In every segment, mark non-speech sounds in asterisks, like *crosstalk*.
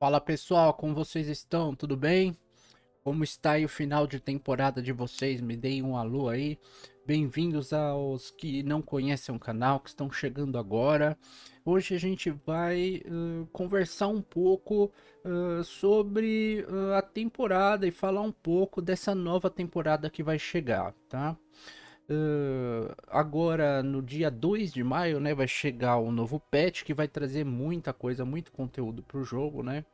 Fala pessoal, como vocês estão? Tudo bem? Como está aí o final de temporada de vocês? Me deem um alô aí. Bem-vindos aos que não conhecem o canal, que estão chegando agora. Hoje a gente vai uh, conversar um pouco uh, sobre uh, a temporada e falar um pouco dessa nova temporada que vai chegar, tá? Uh, Uh, agora, no dia 2 de maio, né, vai chegar um novo patch que vai trazer muita coisa, muito conteúdo para o jogo, né?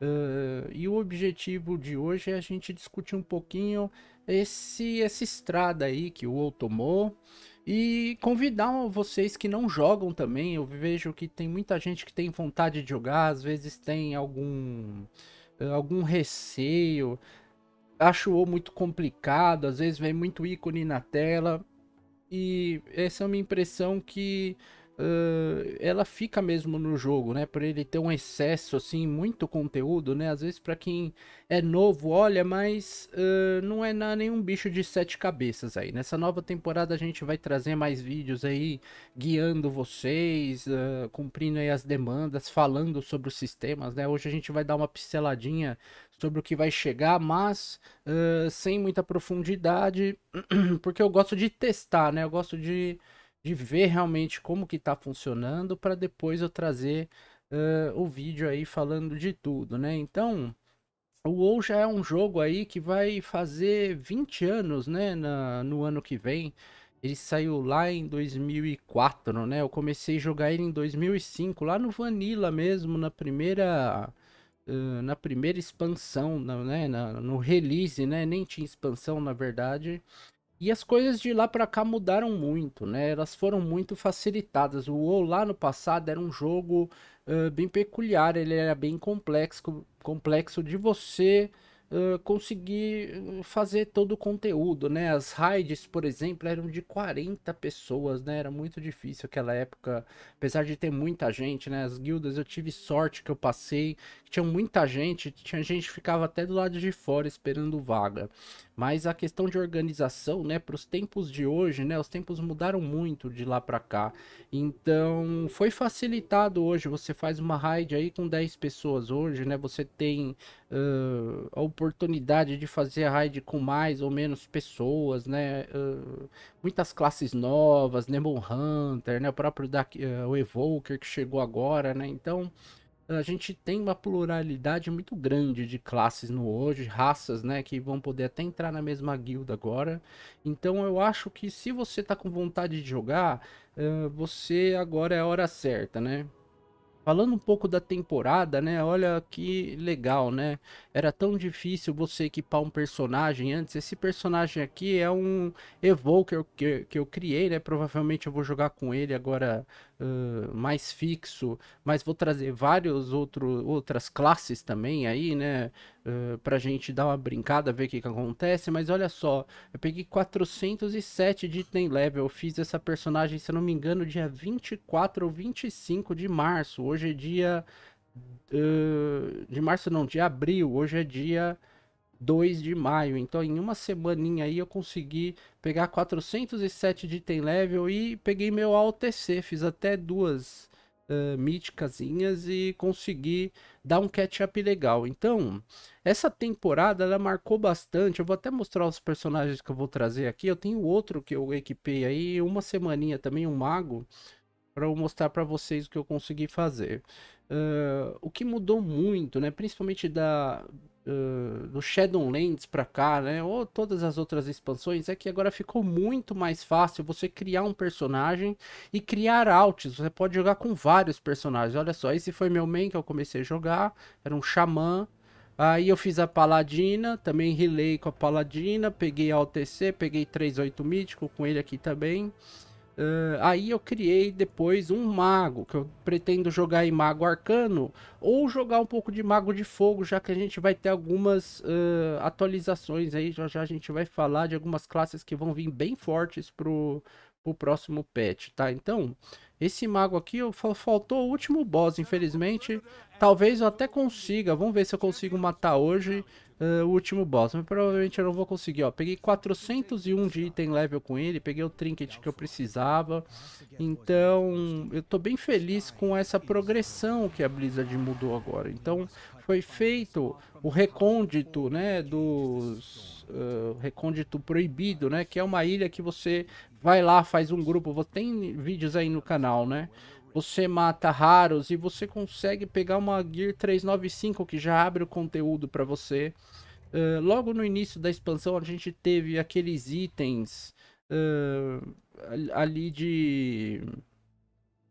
Uh, e o objetivo de hoje é a gente discutir um pouquinho esse essa estrada aí que o WoW tomou e convidar vocês que não jogam também. Eu vejo que tem muita gente que tem vontade de jogar, às vezes tem algum algum receio, acho muito complicado, às vezes vem muito ícone na tela. E essa é uma impressão que uh, ela fica mesmo no jogo, né? Por ele ter um excesso, assim, muito conteúdo, né? Às vezes para quem é novo, olha, mas uh, não é nenhum bicho de sete cabeças aí. Nessa nova temporada a gente vai trazer mais vídeos aí, guiando vocês, uh, cumprindo aí as demandas, falando sobre os sistemas, né? Hoje a gente vai dar uma pinceladinha sobre o que vai chegar, mas sem muita profundidade, *clears throat* porque eu gosto de testar, né? Eu gosto de de ver realmente como que está funcionando para depois eu trazer uh, o vídeo aí falando de tudo, né? Então, o WoW já é um jogo aí que vai fazer 20 anos, né, na, no ano que vem. Ele saiu lá em 2004, né? Eu comecei a jogar ele em 2005, lá no Vanilla mesmo, na primeira uh, na primeira expansão, na, né, na, no release, né? Nem tinha expansão, na verdade. E as coisas de lá para cá mudaram muito, né? Elas foram muito facilitadas. O WoW lá no passado era um jogo uh, bem peculiar, ele era bem complexo, complexo de você uh, conseguir fazer todo o conteúdo, né? As raids, por exemplo, eram de 40 pessoas, né? Era muito difícil aquela época, apesar de ter muita gente, né? As guildas, eu tive sorte que eu passei, tinha muita gente, tinha gente que ficava até do lado de fora esperando vaga. Mas a questão de organização, né, para os tempos de hoje, né, os tempos mudaram muito de lá para cá. Então, foi facilitado hoje. Você faz uma raid aí com 10 pessoas hoje, né? Você tem uh, a oportunidade de fazer a raid com mais ou menos pessoas, né? Uh, muitas classes novas, Nemo Hunter, né? O próprio uh, o Evoker que chegou agora, né? Então, a gente tem uma pluralidade muito grande de classes no hoje, raças, né, que vão poder até entrar na mesma guilda agora. Então eu acho que se você tá com vontade de jogar, uh, você agora é a hora certa, né? Falando um pouco da temporada, né? Olha que legal, né? Era tão difícil você equipar um personagem antes. Esse personagem aqui é um Evoker que, eu, que eu criei, né? Provavelmente eu vou jogar com ele agora uh, mais fixo, mas vou trazer vários outras classes também aí, né? Eh, pra gente dar uma brincada, ver o que, que acontece. Mas olha só, eu peguei 407 de item level. Eu fiz essa personagem, se eu não me engano, dia 24 ou 25 de março. Hoje é dia. Uh, de março não, de abril. Hoje é dia. 2 de maio. Então, em uma semaninha aí eu consegui pegar 407 de item level e peguei meu AOTC. Fiz até duas eh, míticasinhas e conseguir dar um catch-up legal. Então, essa temporada ela marcou bastante. Eu vou até mostrar os personagens que eu vou trazer aqui. Eu tenho outro que eu equipei aí, uma semaninha também, um mago, para eu mostrar para vocês o que eu consegui fazer. Uh, o que mudou muito, né? Principalmente da eh, do Shadowlands para cá, né? Ou todas as outras expansões, é que agora ficou muito mais fácil você criar um personagem e criar altos. Você pode jogar com vários personagens. Olha só, esse foi meu main que eu comecei a jogar, era um xamã. Aí eu fiz a Paladina, também relay com a Paladina, peguei a OTC, peguei 38 mítico com ele aqui também. Uh, aí eu criei depois um mago, que eu pretendo jogar em mago arcano, ou jogar um pouco de mago de fogo, já que a gente vai ter algumas uh, atualizações aí, já já a gente vai falar de algumas classes que vão vir bem fortes pro, pro próximo patch, tá? Então, esse mago aqui, eu, faltou o último boss, infelizmente, talvez eu até consiga, vamos ver se eu consigo matar hoje, uh, o último boss. Mas provavelmente eu não vou conseguir, ó. Peguei 401 de item level com ele, peguei o trinket que eu precisava. Então, eu tô bem feliz com essa progressão que a Blizzard mudou agora. Então, foi feito o recôndito, né, dos... Uh, recôndito proibido, né, que é uma ilha que você vai lá, faz um grupo, tem vídeos aí no canal, né, você mata raros e você consegue pegar uma Gear 395 que já abre o conteúdo para você. Uh, logo no início da expansão a gente teve aqueles itens uh, ali de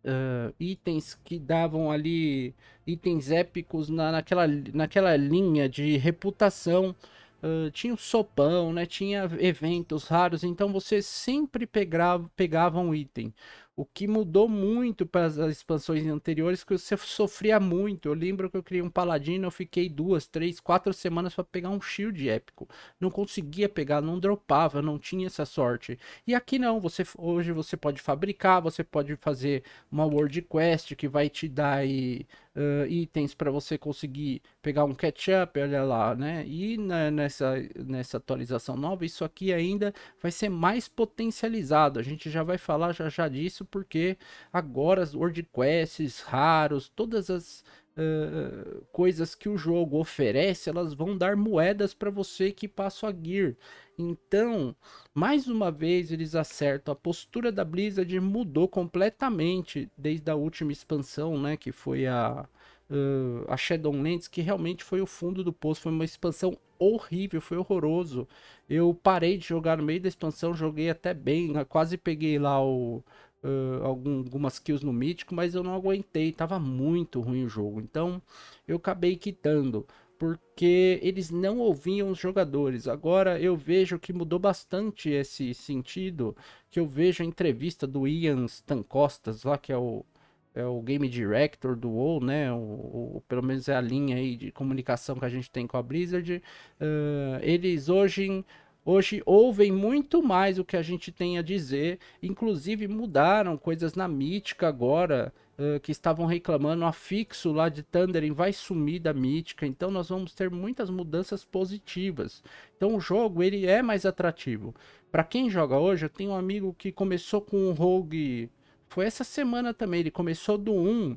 uh, itens que davam ali itens épicos na, naquela, naquela linha de reputação. Uh, tinha o sopão, né? Tinha eventos raros, então você sempre pegava, pegava um item. O que mudou muito para as expansões anteriores que você sofria muito. Eu lembro que eu criei um paladino, eu fiquei duas, três, quatro semanas para pegar um shield épico. Não conseguia pegar, não dropava, não tinha essa sorte. E aqui não, você hoje você pode fabricar, você pode fazer uma world quest que vai te dar aí uh, itens para você conseguir pegar um catch-up, olha lá, né? E na, né, nessa, nessa atualização nova, isso aqui ainda vai ser mais potencializado. A gente já vai falar já já disso, porque agora as quests raros, todas as eh, eh, coisas que o jogo oferece, elas vão dar moedas para você que passa a gear. Então, mais uma vez eles acertam. A postura da Blizzard mudou completamente desde a última expansão, né, que foi a uh, a Shadowlands, que realmente foi o fundo do poço, foi uma expansão horrível, foi horroroso. Eu parei de jogar no meio da expansão, joguei até bem, né, quase peguei lá o uh, algum, algumas kills no mítico, mas eu não aguentei, tava muito ruim o jogo. Então eu acabei quitando, porque eles não ouviam os jogadores. Agora eu vejo que mudou bastante esse sentido, que eu vejo a entrevista do Ian Stancostas, lá, que é o é o game director do WoW, né? O, o, pelo menos é a linha aí de comunicação que a gente tem com a Blizzard. Uh, eles hoje hoje ouvem muito mais o que a gente tem a dizer, inclusive mudaram coisas na mítica agora. Uh, que estavam reclamando, o afixo lá de Thundering vai sumir da mítica, então nós vamos ter muitas mudanças positivas. Então o jogo ele é mais atrativo. Para quem joga hoje, eu tenho um amigo que começou com um rogue, foi essa semana também, ele começou do 1,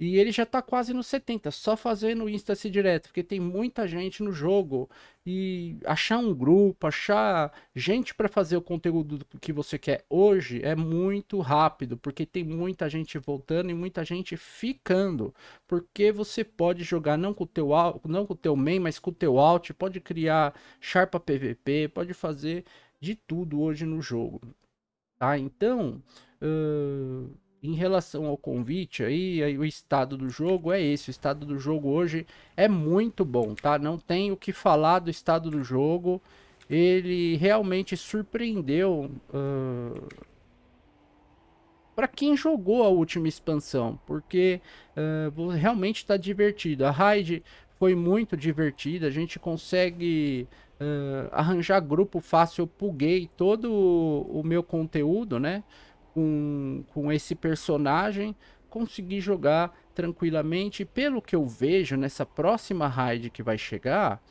e ele já tá quase nos 70, só fazendo se direto, porque tem muita gente no jogo. E achar um grupo, achar gente para fazer o conteúdo que você quer hoje é muito rápido, porque tem muita gente voltando e muita gente ficando. Porque você pode jogar não com o teu, não com o teu main, mas com o teu alt, pode criar sharpa PVP, pode fazer de tudo hoje no jogo. Tá? Então. Uh em relação ao convite aí, aí, o estado do jogo é esse. O estado do jogo hoje é muito bom, tá? Não tem o que falar do estado do jogo. Ele realmente surpreendeu uh, para quem jogou a última expansão, porque uh, realmente está divertido. A raid foi muito divertida, a gente consegue uh, arranjar grupo fácil. Eu puguei todo o meu conteúdo, né? com, com esse personagem, conseguir jogar tranquilamente. Pelo que eu vejo nessa próxima raid que vai chegar,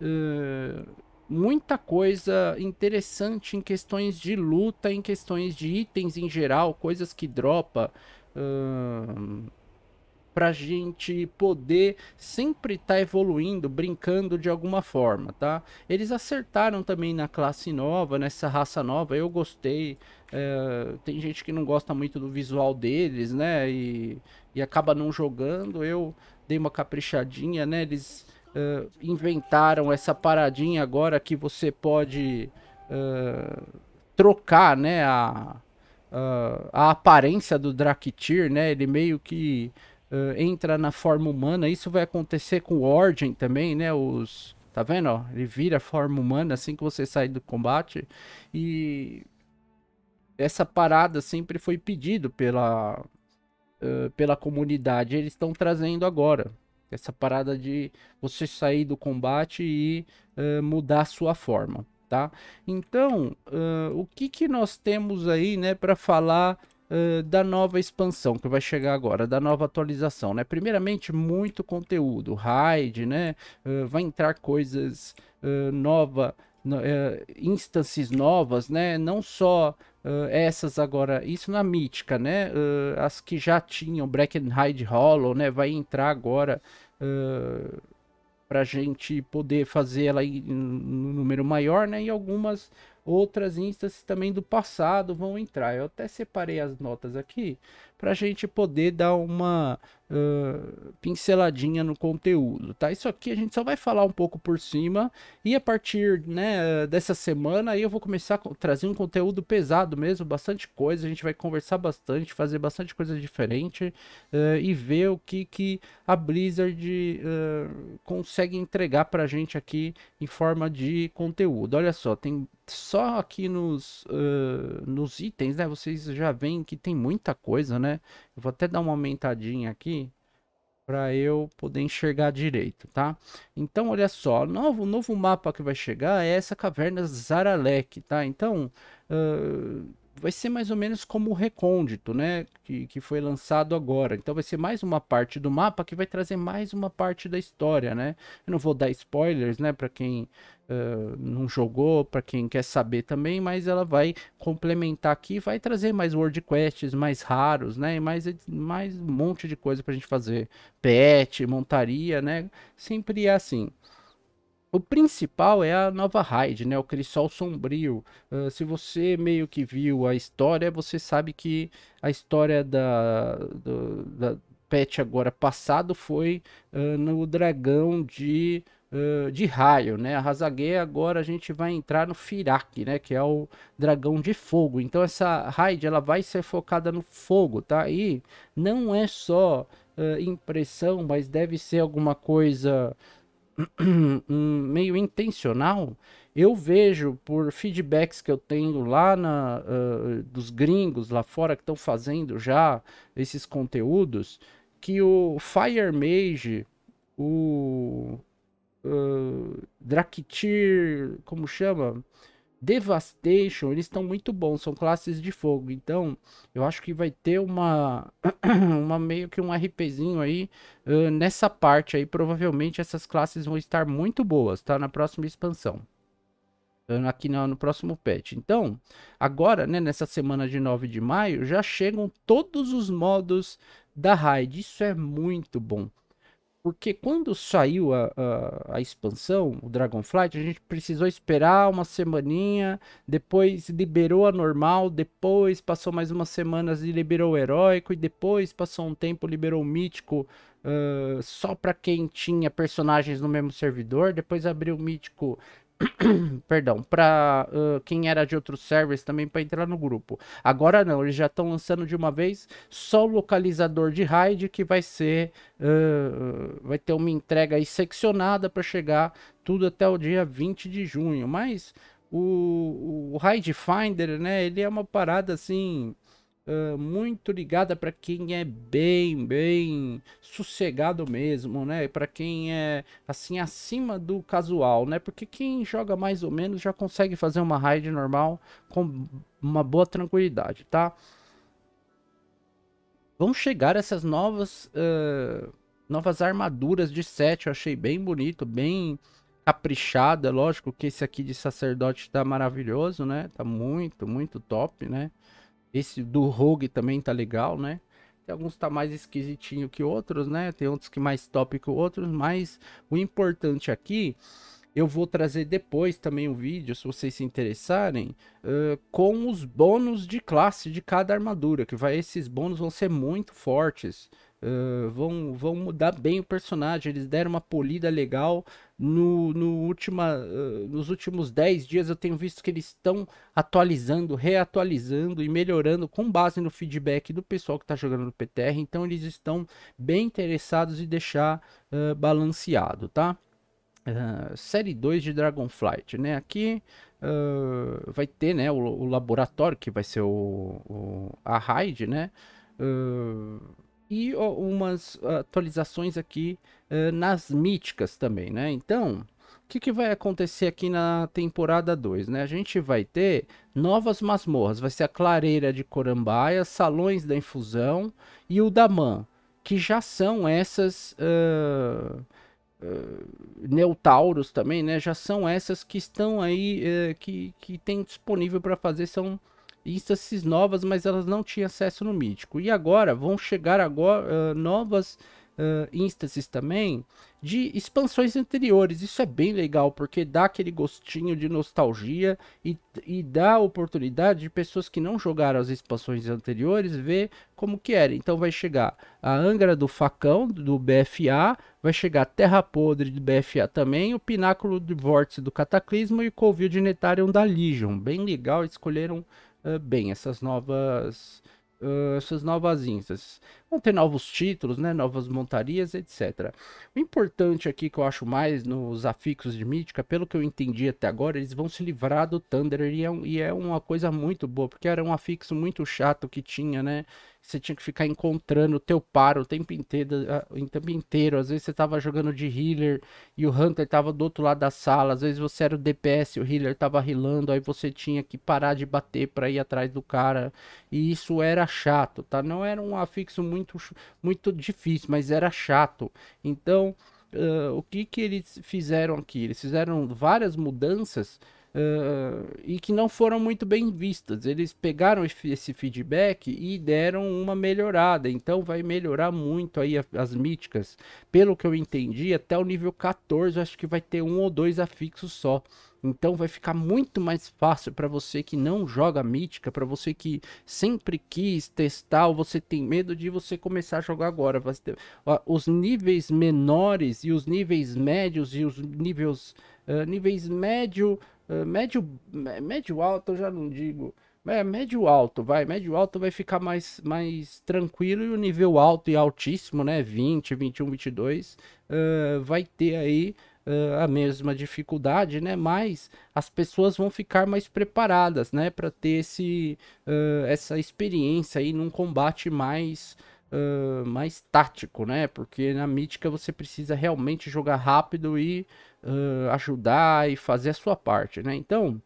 uh, muita coisa interessante em questões de luta, em questões de itens em geral, coisas que dropa. Uh, para a gente poder sempre estar tá evoluindo, brincando de alguma forma, tá? Eles acertaram também na classe nova, nessa raça nova, eu gostei. É, tem gente que não gosta muito do visual deles, né? E, e acaba não jogando. Eu dei uma caprichadinha, né? Eles eh, inventaram essa paradinha agora que você pode eh, trocar, né? A, a aparência do Draktyr, né? Ele meio que uh, entra na forma humana. Isso vai acontecer com o Origin também, né? Os. Tá vendo? Ó? Ele vira forma humana assim que você sai do combate. E essa parada sempre foi pedido pela, uh, pela comunidade. Eles estão trazendo agora. Essa parada de você sair do combate e uh, mudar sua forma, tá? Então, uh, o que, que nós temos aí, né, para falar eh, da nova expansão que vai chegar agora, da nova atualização, né? Primeiramente, muito conteúdo, raid, né? Uh, vai entrar coisas uh, eh, novas, no, novas, né? Não só Uh, essas agora, isso na mítica, né? Uh, as que já tinham, Black Hide Hollow, né? Vai entrar agora uh, a gente poder fazer ela em, em, em número maior, né? E algumas outras instâncias também do passado vão entrar. Eu até separei as notas aqui para a gente poder dar uma uh, pinceladinha no conteúdo, tá? Isso aqui a gente só vai falar um pouco por cima e a partir né, dessa semana aí eu vou começar a trazer um conteúdo pesado mesmo, bastante coisa, a gente vai conversar bastante, fazer bastante coisa diferente uh, e ver o que, que a Blizzard uh, consegue entregar para a gente aqui em forma de conteúdo. Olha só, tem só aqui nos, uh, nos itens, né? Vocês já veem que tem muita coisa, né? Eu vou até dar uma aumentadinha aqui para eu poder enxergar direito, tá? Então, olha só, novo novo mapa que vai chegar é essa caverna Zaralek, tá? Então, uh, vai ser mais ou menos como o Recôndito, né? Que, que foi lançado agora. Então vai ser mais uma parte do mapa que vai trazer mais uma parte da história, né? Eu não vou dar spoilers, né? Para quem uh, não jogou, para quem quer saber também, mas ela vai complementar aqui, vai trazer mais world quests mais raros, né? E mais, mais um monte de coisa para a gente fazer. Pet, montaria, né? Sempre é assim. O principal é a nova raid, né? O Crisol Sombrio. Uh, se você meio que viu a história, você sabe que a história da, do, da patch agora passado foi uh, no dragão de Uh, de raio, né? A Hazague agora a gente vai entrar no Firak, né? Que é o dragão de fogo. Então essa raid ela vai ser focada no fogo, tá? E não é só uh, impressão, mas deve ser alguma coisa *clears throat* meio intencional, eu vejo por feedbacks que eu tenho lá na, uh, dos gringos lá fora que estão fazendo já esses conteúdos, que o Fire Mage, o uh, Draktir, como chama? Devastation, eles estão muito bons, são classes de fogo. Então, eu acho que vai ter uma, *clears throat* uma meio que um RPzinho aí uh, nessa parte aí. Provavelmente essas classes vão estar muito boas, tá? Na próxima expansão. Aqui no, no próximo patch. Então, agora, né, nessa semana de 9 de maio, já chegam todos os modos da raid. Isso é muito bom. Porque quando saiu a, a, a, expansão, o Dragonflight, a gente precisou esperar uma semaninha, depois liberou a normal, depois passou mais umas semanas e liberou o heróico, e depois passou um tempo, liberou o mítico uh, só para quem tinha personagens no mesmo servidor, depois abriu o mítico *coughs* perdão, para uh, quem era de outros servers também para entrar no grupo. Agora não, eles já estão lançando de uma vez só o localizador de raid que vai ser, uh, vai ter uma entrega aí seccionada para chegar tudo até o dia 20 de junho. Mas o, o raid finder, né? Ele é uma parada assim uh, muito ligada para quem é bem, bem sossegado mesmo, né? Para quem é assim acima do casual, né? Porque quem joga mais ou menos já consegue fazer uma raid normal com uma boa tranquilidade, tá? Vão chegar essas novas uh, novas armaduras de sete. eu achei bem bonito, bem caprichada, lógico que esse aqui de sacerdote tá maravilhoso, né? Tá muito, muito top, né? Esse do Rogue também tá legal, né? Tem alguns tá mais esquisitinho que outros, né? Tem outros que mais top que outros, mas o importante aqui eu vou trazer depois também um vídeo, se vocês se interessarem, uh, com os bônus de classe de cada armadura, que vai esses bônus vão ser muito fortes. Ah, vão, vão mudar bem o personagem. Eles deram uma polida legal. No, no última, uh, nos últimos 10 dias eu tenho visto que eles estão atualizando, reatualizando e melhorando com base no feedback do pessoal que está jogando no PTR. Então eles estão bem interessados em deixar uh, balanceado, tá? série 2 de Dragonflight, né? Aqui vai ter, né, o, o, laboratório que vai ser o, o a raid, né? e umas atualizações aqui uh, nas míticas também, né? Então, o que, que, vai acontecer aqui na temporada 2, né? A gente vai ter novas masmorras, vai ser a clareira de Corambaia, salões da infusão e o Daman, que já são essas uh, uh, Neutauros também, né? Já são essas que estão aí, uh, que, que tem disponível para fazer, são instâncias novas, mas elas não tinham acesso no mítico. E agora vão chegar agora uh, novas uh, ah, instâncias também de expansões anteriores. Isso é bem legal, porque dá aquele gostinho de nostalgia e, e dá a oportunidade de pessoas que não jogaram as expansões anteriores ver como que era. Então vai chegar a Angra do Facão, do BFA, vai chegar a Terra Podre do BFA também, o Pináculo do Vórtice do Cataclismo e o Covil de Netarium da Legion. Bem legal, escolheram ah, bem essas novas uh, essas novas instâncias. Vão ter novos títulos, né, novas montarias, etc. O importante aqui que eu acho mais nos afixos de mítica, pelo que eu entendi até agora, eles vão se livrar do Thunder e é, um, e é uma coisa muito boa, porque era um afixo muito chato que tinha, né? você tinha que ficar encontrando o teu par o tempo inteiro, o tempo inteiro. Às vezes você estava jogando de healer e o Hunter estava do outro lado da sala. Às vezes você era o DPS, o healer estava rilando aí você tinha que parar de bater para ir atrás do cara. E isso era chato, tá? Não era um afixo muito muito difícil, mas era chato. Então, uh, o que que eles fizeram aqui? Eles fizeram várias mudanças uh, e que não foram muito bem vistas. Eles pegaram esse feedback e deram uma melhorada, então vai melhorar muito aí as míticas. Pelo que eu entendi, até o nível 14 acho que vai ter um ou dois afixos só. Então vai ficar muito mais fácil para você que não joga mítica, para você que sempre quis testar ou você tem medo de você começar a jogar agora. Os níveis menores e os níveis médios e os níveis, uh, níveis médio eh, médio, médio alto eu já não digo. É, médio alto, vai. Médio alto vai ficar mais, mais tranquilo e o nível alto e altíssimo, né? 20, 21, 22, uh, vai ter aí uh, a mesma dificuldade, né? Mas as pessoas vão ficar mais preparadas, né? Para ter esse, uh, essa experiência aí num combate mais. Uh, mais tático, né? Porque na mítica você precisa realmente jogar rápido e uh, ajudar e fazer a sua parte, né? Então,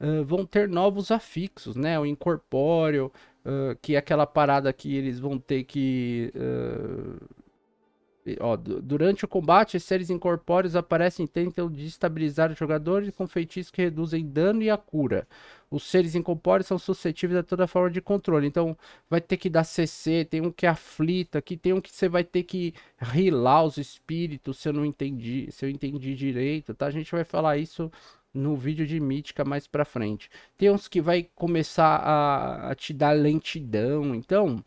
uh, vão ter novos afixos, né? O incorpóreo, uh, que é aquela parada que eles vão ter que Ó, durante o combate, seres incorpóreos aparecem e tentam destabilizar os jogadores com feitiços que reduzem dano e a cura. Os seres incorpóreos são suscetíveis a toda forma de controle. Então, vai ter que dar CC, tem um que aflita, que tem um que você vai ter que rilar os espíritos, se eu não entendi, se eu entendi direito, tá? A gente vai falar isso no vídeo de mítica mais pra frente. Tem uns que vai começar a, a te dar lentidão, então...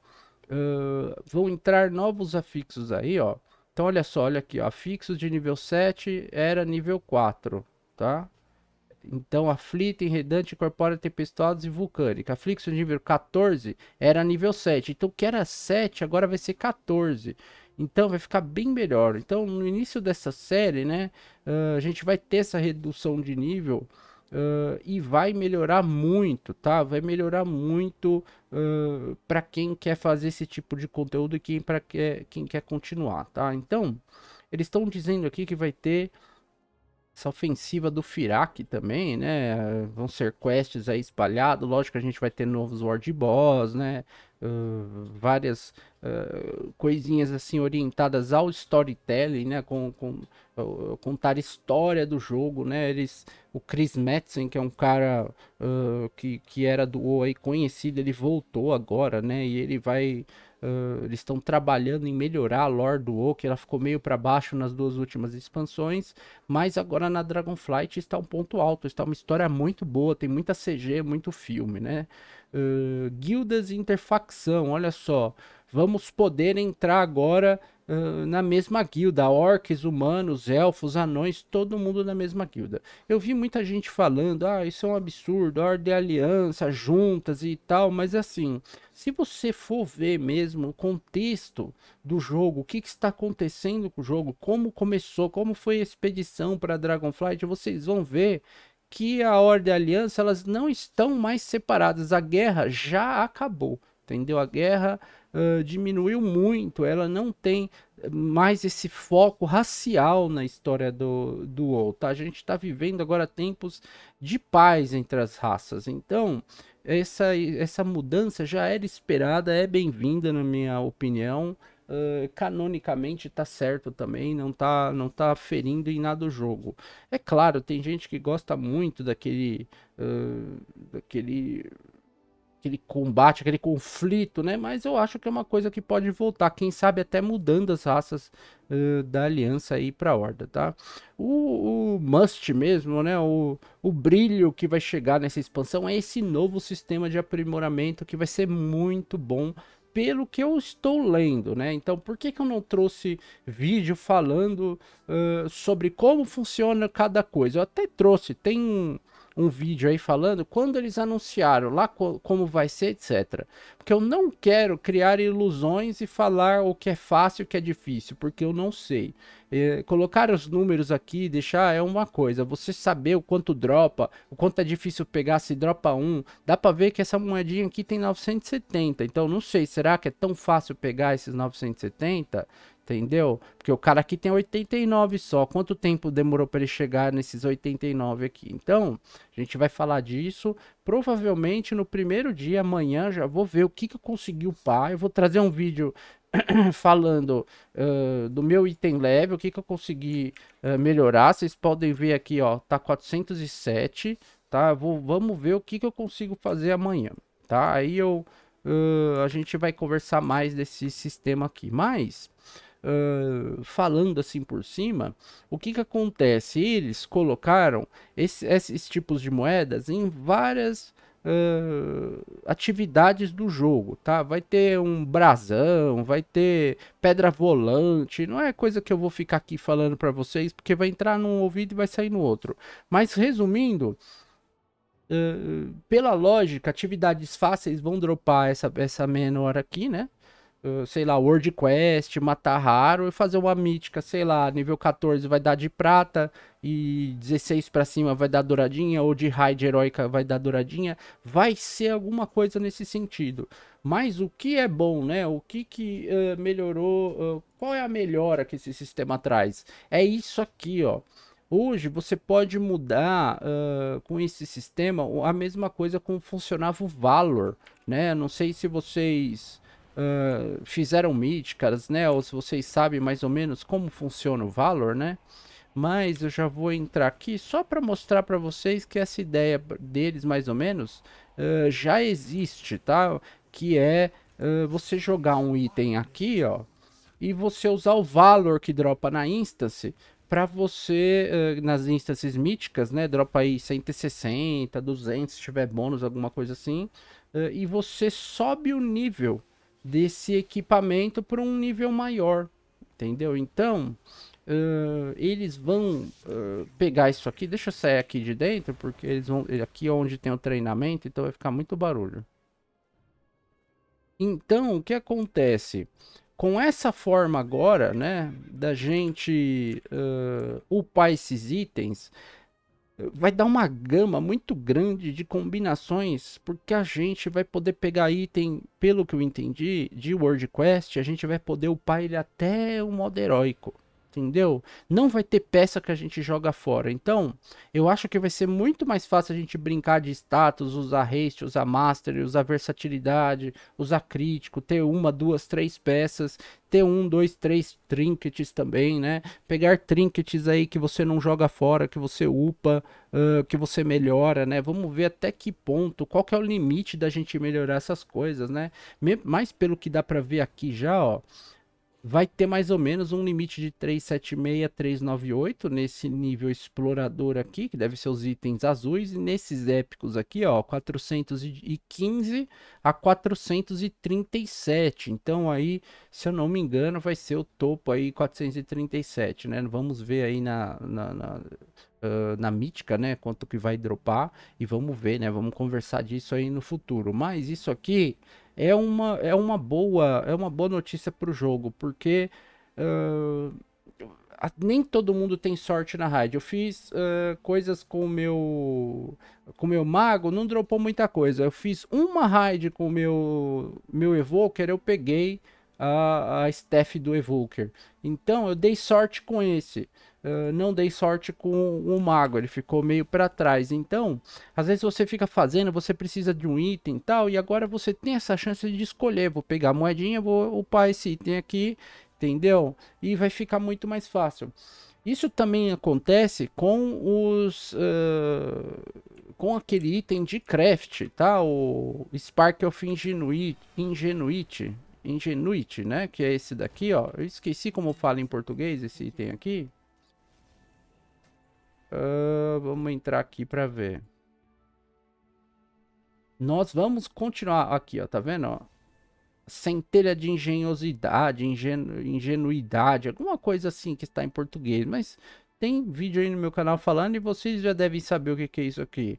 Uh, vão entrar novos afixos aí, ó. Então, olha só, olha aqui, ó, fixos de nível 7 era nível 4, tá? Então, aflita, enredante, corpórea, tempestuosa e vulcânica. Aflixo de nível 14 era nível 7. Então, o que era 7, agora vai ser 14. Então, vai ficar bem melhor. Então, no início dessa série, né, uh, a gente vai ter essa redução de nível uh, e vai melhorar muito, tá? Vai melhorar muito uh, para quem quer fazer esse tipo de conteúdo e quem, pra quem quer continuar, tá? Então, eles estão dizendo aqui que vai ter essa ofensiva do Firak também, né? Vão ser quests aí espalhados. Lógico que a gente vai ter novos World Boss, né? Uh, várias uh, coisinhas assim orientadas ao storytelling, né? Com, com uh, contar história do jogo, né? Eles, o Chris Metzen, que é um cara que, que era do O aí conhecido, ele voltou agora, né? E ele vai eles estão trabalhando em melhorar a lore do Oak, ela ficou meio para baixo nas duas últimas expansões, mas agora na Dragonflight está um ponto alto, está uma história muito boa, tem muita CG, muito filme, né? Uh, guildas e interfacção, olha só, vamos poder entrar agora uh, na mesma guilda. Orcs, humanos, elfos, anões, todo mundo na mesma guilda. Eu vi muita gente falando, ah, isso é um absurdo, ordem aliança, juntas e tal, mas assim, se você for ver mesmo o contexto do jogo, o que, que está acontecendo com o jogo, como começou, como foi a expedição para Dragonflight, vocês vão ver que a Ordem e a Aliança elas não estão mais separadas, a guerra já acabou entendeu? A guerra uh, diminuiu muito, ela não tem mais esse foco racial na história do, do WoW, tá? A gente está vivendo agora tempos de paz entre as raças, então essa, essa mudança já era esperada, é bem-vinda na minha opinião, Uh, canonicamente tá certo também, não tá, não tá ferindo em nada o jogo. É claro, tem gente que gosta muito daquele, uh, daquele aquele combate, aquele conflito, né? Mas eu acho que é uma coisa que pode voltar, quem sabe até mudando as raças uh, da aliança aí pra Horda, tá? O, o must mesmo, né? O, o brilho que vai chegar nessa expansão é esse novo sistema de aprimoramento que vai ser muito bom pelo que eu estou lendo, né? Então, por que, que eu não trouxe vídeo falando uh, sobre como funciona cada coisa? Eu até trouxe, tem um vídeo aí falando quando eles anunciaram lá co como vai ser, etc. Porque eu não quero criar ilusões e falar o que é fácil e o que é difícil, porque eu não sei. E, é, colocar os números aqui deixar é uma coisa. Você saber o quanto dropa, o quanto é difícil pegar, se dropa um, dá para ver que essa moedinha aqui tem 970. Então não sei, será que é tão fácil pegar esses 970? Entendeu? Porque o cara aqui tem 89 só. Quanto tempo demorou para ele chegar nesses 89 aqui? Então, a gente vai falar disso. Provavelmente no primeiro dia, amanhã, já vou ver o que, que eu consegui upar. Eu vou trazer um vídeo *clears throat* falando uh, do meu item level, o que, que eu consegui uh, melhorar. Vocês podem ver aqui, ó, tá 407, tá? Vou, vamos ver o que, que eu consigo fazer amanhã, tá? Aí eu, uh, a gente vai conversar mais desse sistema aqui. Mas falando assim por cima, o que, que acontece? Eles colocaram esse, esses tipos de moedas em várias Uh, atividades do jogo, tá? Vai ter um brasão, vai ter pedra volante, não é coisa que eu vou ficar aqui falando para vocês, porque vai entrar num ouvido e vai sair no outro. Mas resumindo, uh, pela lógica, atividades fáceis vão dropar essa, essa menor aqui, né? sei lá, World Quest, matar raro e fazer uma mítica, sei lá, nível 14 vai dar de prata e 16 para cima vai dar douradinha ou de raid heróica vai dar douradinha, vai ser alguma coisa nesse sentido. Mas o que é bom, né? O que que uh, melhorou? Uh, qual é a melhora que esse sistema traz? É isso aqui, ó. Hoje você pode mudar uh, com esse sistema a mesma coisa como funcionava o Valor, né? Não sei se vocês uh, fizeram míticas, né? Ou se vocês sabem mais ou menos como funciona o Valor, né? Mas eu já vou entrar aqui só para mostrar para vocês que essa ideia deles, mais ou menos, uh, já existe, tá? Que é uh, você jogar um item aqui, ó, e você usar o Valor que dropa na instance para você, uh, nas instâncias míticas, né, dropa aí 160, 200, se tiver bônus, alguma coisa assim, uh, e você sobe o nível desse equipamento para um nível maior, entendeu? Então, uh, eles vão uh, pegar isso aqui, deixa eu sair aqui de dentro, porque eles vão, é aqui é onde tem o treinamento, então vai ficar muito barulho. Então, o que acontece? Com essa forma agora, né, da gente uh, upar esses itens, vai dar uma gama muito grande de combinações, porque a gente vai poder pegar item, pelo que eu entendi, de World Quest, a gente vai poder upar ele até o modo heróico entendeu? Não vai ter peça que a gente joga fora. Então, eu acho que vai ser muito mais fácil a gente brincar de status, usar haste, usar master, usar versatilidade, usar crítico, ter uma, duas, três peças, ter um, dois, três trinkets também, né? Pegar trinkets aí que você não joga fora, que você upa, uh, que você melhora, né? Vamos ver até que ponto, qual que é o limite da gente melhorar essas coisas, né? Mas pelo que dá para ver aqui já, ó vai ter mais ou menos um limite de 376, 398 nesse nível explorador aqui, que deve ser os itens azuis, e nesses épicos aqui, ó, 415 a 437. Então aí, se eu não me engano, vai ser o topo aí 437, né? Vamos ver aí na, na, na... Uh, na mítica, né? Quanto que vai dropar e vamos ver, né? Vamos conversar disso aí no futuro. Mas isso aqui é uma, é uma boa é uma boa notícia para o jogo, porque uh, nem todo mundo tem sorte na raid. Eu fiz uh, coisas com o meu com meu mago, não dropou muita coisa. Eu fiz uma raid com o meu, meu evoker, eu peguei a, a staff do Evoker. Então eu dei sorte com esse. Uh, não dei sorte com o mago, ele ficou meio para trás. Então, às vezes você fica fazendo, você precisa de um item e tal, e agora você tem essa chance de escolher. Vou pegar a moedinha, vou upar esse item aqui, entendeu? E vai ficar muito mais fácil. Isso também acontece com os. Uh, com aquele item de craft, tá? O Spark of Ingenuity. Ingenuity Ingenuity, né? Que é esse daqui, ó. Eu esqueci como fala em português esse item aqui. Uh, vamos entrar aqui para ver. Nós vamos continuar aqui, ó. Tá vendo, ó? Centelha de engenhosidade, ingenu... ingenuidade, alguma coisa assim que está em português. Mas tem vídeo aí no meu canal falando e vocês já devem saber o que, que é isso aqui.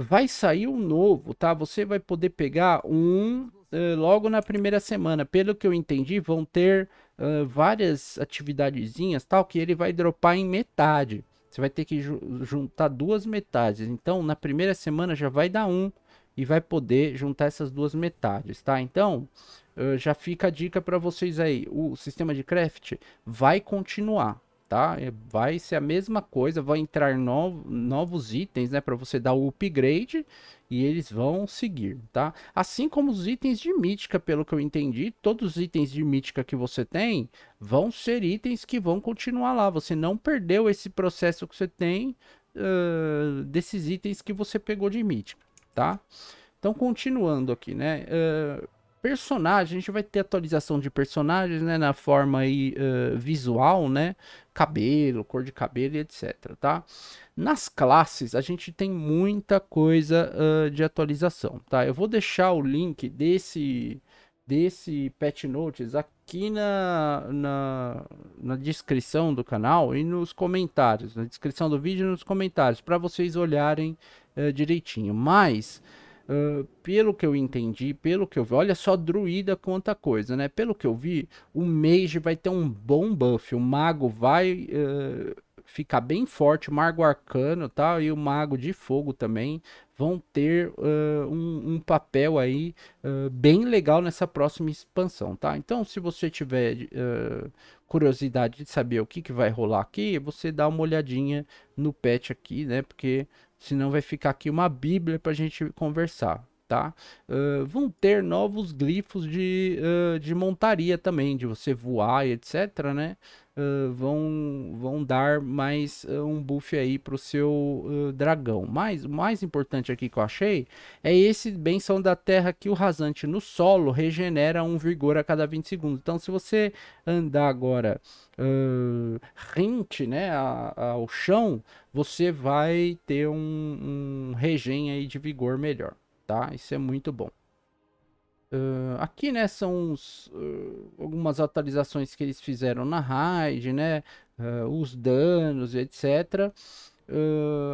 Vai sair um novo, tá? Você vai poder pegar um uh, logo na primeira semana. Pelo que eu entendi, vão ter uh, várias atividadezinhas, tal, que ele vai dropar em metade. Você vai ter que ju juntar duas metades. Então, na primeira semana já vai dar um e vai poder juntar essas duas metades, tá? Então, uh, já fica a dica para vocês aí. O sistema de craft vai continuar, tá? É, vai ser a mesma coisa, vai entrar no, novos itens, né, para você dar o upgrade e eles vão seguir, tá? Assim como os itens de mítica, pelo que eu entendi, todos os itens de mítica que você tem vão ser itens que vão continuar lá. Você não perdeu esse processo que você tem uh, desses itens que você pegou de mítica, tá? Então, continuando aqui, né? Uh, personagem, a gente vai ter atualização de personagens, né, na forma aí, uh, visual, né, cabelo, cor de cabelo e etc, tá? Nas classes, a gente tem muita coisa uh, de atualização, tá? Eu vou deixar o link desse, desse Patch Notes aqui na, na, na descrição do canal e nos comentários, na descrição do vídeo e nos comentários, para vocês olharem uh, direitinho, mas... Uh, pelo que eu entendi, pelo que eu vi, olha só druida quanta coisa, né? Pelo que eu vi, o mage vai ter um bom buff, o mago vai uh, ficar bem forte, o mago arcano tá? e o mago de fogo também vão ter uh, um, um, papel aí eh, bem legal nessa próxima expansão, tá? Então, se você tiver curiosidade de saber o que, que vai rolar aqui, você dá uma olhadinha no patch aqui, né? Porque Senão vai ficar aqui uma bíblia para a gente conversar, tá? Uh, vão ter novos glifos de, uh, de montaria também, de você voar e etc, né? vão, vão dar mais uh, um buff aí pro seu uh, dragão. Mas o mais importante aqui que eu achei é esse benção da terra que o rasante no solo regenera um vigor a cada 20 segundos. Então se você andar agora uh, rente né, a, a, ao chão, você vai ter um, um regen aí de vigor melhor. Tá? Isso é muito bom. Uh, aqui, né, são uh, algumas atualizações que eles fizeram na raid, né, uh, os danos, etc.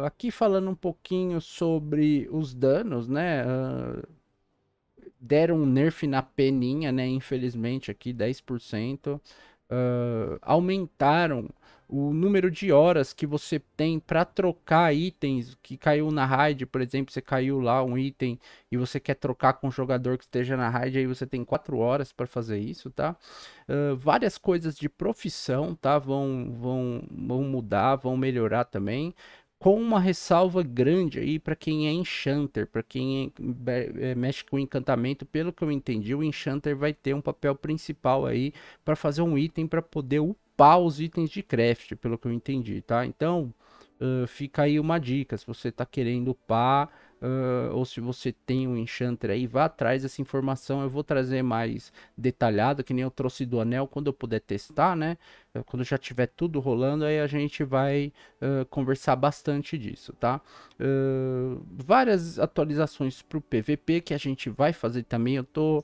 aqui falando um pouquinho sobre os danos, né, deram um nerf na peninha, né, infelizmente aqui 10%, aumentaram o número de horas que você tem para trocar itens que caiu na raid, por exemplo, você caiu lá um item e você quer trocar com um jogador que esteja na raid, aí você tem quatro horas para fazer isso, tá? Uh, várias coisas de profissão, tá? Vão, vão, vão mudar, vão melhorar também com uma ressalva grande aí para quem é enchanter, para quem é, é, mexe com encantamento, pelo que eu entendi, o enchanter vai ter um papel principal aí para fazer um item para poder upar os itens de craft, pelo que eu entendi, tá? Então, uh, fica aí uma dica, se você tá querendo upar, uh, ou se você tem um enchanter aí, vá atrás dessa informação, eu vou trazer mais detalhado, que nem eu trouxe do anel, quando eu puder testar, né? Eh, quando já tiver tudo rolando, aí a gente vai uh, conversar bastante disso, tá? Uh, várias atualizações para o PVP que a gente vai fazer também, eu tô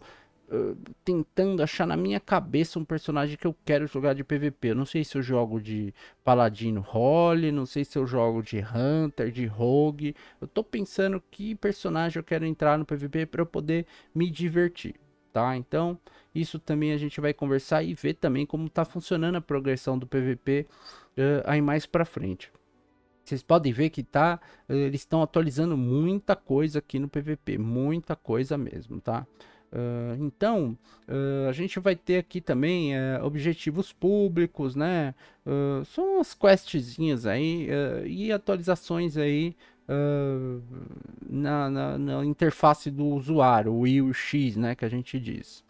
eh, tentando achar na minha cabeça um personagem que eu quero jogar de PVP. Eu não sei se eu jogo de Paladino Role, não sei se eu jogo de Hunter, de Rogue. Eu tô pensando que personagem eu quero entrar no PVP para eu poder me divertir, tá? Então, isso também a gente vai conversar e ver também como tá funcionando a progressão do PVP uh, eh, aí mais para frente vocês podem ver que tá, eh, eles estão atualizando muita coisa aqui no PVP, muita coisa mesmo, tá? Uh, então, uh, a gente vai ter aqui também uh, objetivos públicos, né? Ah, são umas questzinhas aí e atualizações aí na, na, na, interface do usuário, o I, o X, né? Que a gente diz.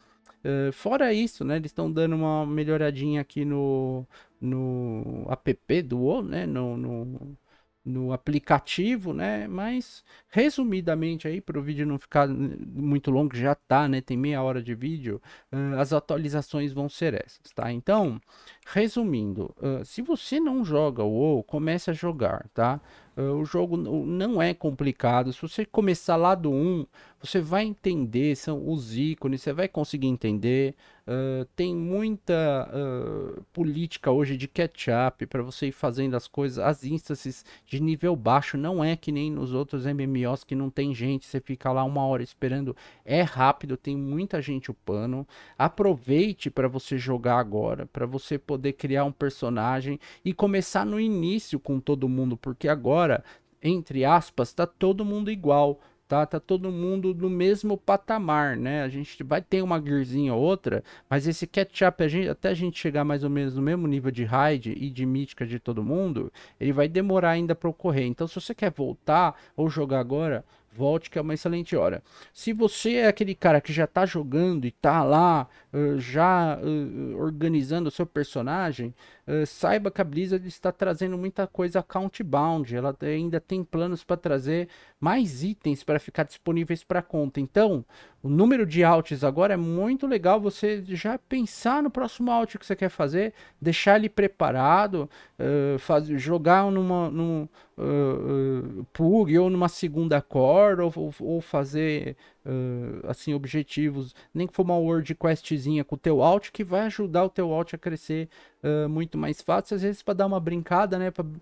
fora isso, né? Eles estão dando uma melhoradinha aqui no, no app do o né? no, no no aplicativo, né? Mas resumidamente aí para o vídeo não ficar muito longo, já tá, né? Tem meia hora de vídeo. Uh, as atualizações vão ser essas, tá? Então, resumindo, uh, se você não joga o WoW, comece a jogar, tá? Eh, o jogo não é complicado. Se você começar lá do 1, você vai entender, são os ícones, você vai conseguir entender. Uh, tem muita uh, política hoje de catch-up para você ir fazendo as coisas. As instâncias de nível baixo não é que nem nos outros MMOs que não tem gente, você fica lá uma hora esperando. É rápido, tem muita gente upando. Aproveite para você jogar agora, para você poder criar um personagem e começar no início com todo mundo, porque agora agora, entre aspas, tá todo mundo igual, tá? Tá todo mundo no mesmo patamar, né? A gente vai ter uma gearzinha ou outra, mas esse catch-up, até a gente chegar mais ou menos no mesmo nível de raid e de mítica de todo mundo, ele vai demorar ainda para ocorrer. Então, se você quer voltar ou jogar agora, volte que é uma excelente hora. Se você é aquele cara que já tá jogando e tá lá, eh, já eh, eh, organizando o seu personagem, eh, saiba que a Blizzard está trazendo muita coisa account bound, ela ainda tem planos para trazer mais itens para ficar disponíveis para conta. Então, o número de outs agora é muito legal você já pensar no próximo out que você quer fazer, deixar ele preparado, uh, faz, jogar numa, num uh, uh, ou numa segunda core ou, ou, ou fazer uh, assim objetivos, nem que for uma word questzinha com o teu alt que vai ajudar o teu alt a crescer uh, muito mais fácil, às vezes para dar uma brincada, né, pra, uh,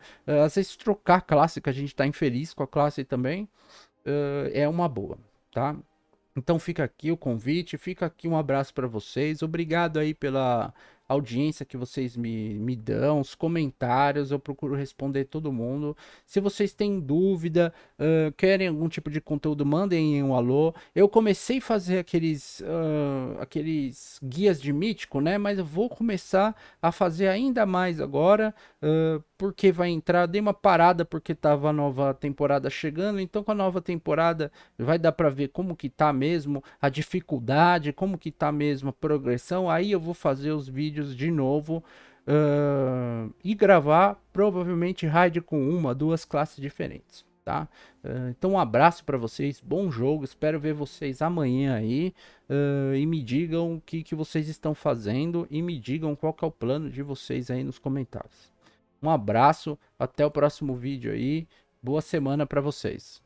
às vezes trocar a classe, que a gente tá infeliz com a classe também, é uma boa, tá? Então fica aqui o convite, fica aqui um abraço para vocês, obrigado aí pela audiência que vocês me, me dão, os comentários, eu procuro responder todo mundo. Se vocês têm dúvida, uh, querem algum tipo de conteúdo, mandem um alô. Eu comecei a fazer aqueles, uh, aqueles guias de mítico, né? Mas eu vou começar a fazer ainda mais agora. Uh, porque vai entrar. Dei uma parada porque tava a nova temporada chegando. Então com a nova temporada vai dar para ver como que tá mesmo a dificuldade, como que tá mesmo a progressão. Aí eu vou fazer os vídeos de novo. Uh, e gravar provavelmente raid com uma, duas classes diferentes, tá? Uh, então um abraço para vocês, bom jogo, espero ver vocês amanhã aí uh, e me digam o que, que vocês estão fazendo e me digam qual é o plano de vocês aí nos comentários. Um abraço, até o próximo vídeo aí. Boa semana para vocês.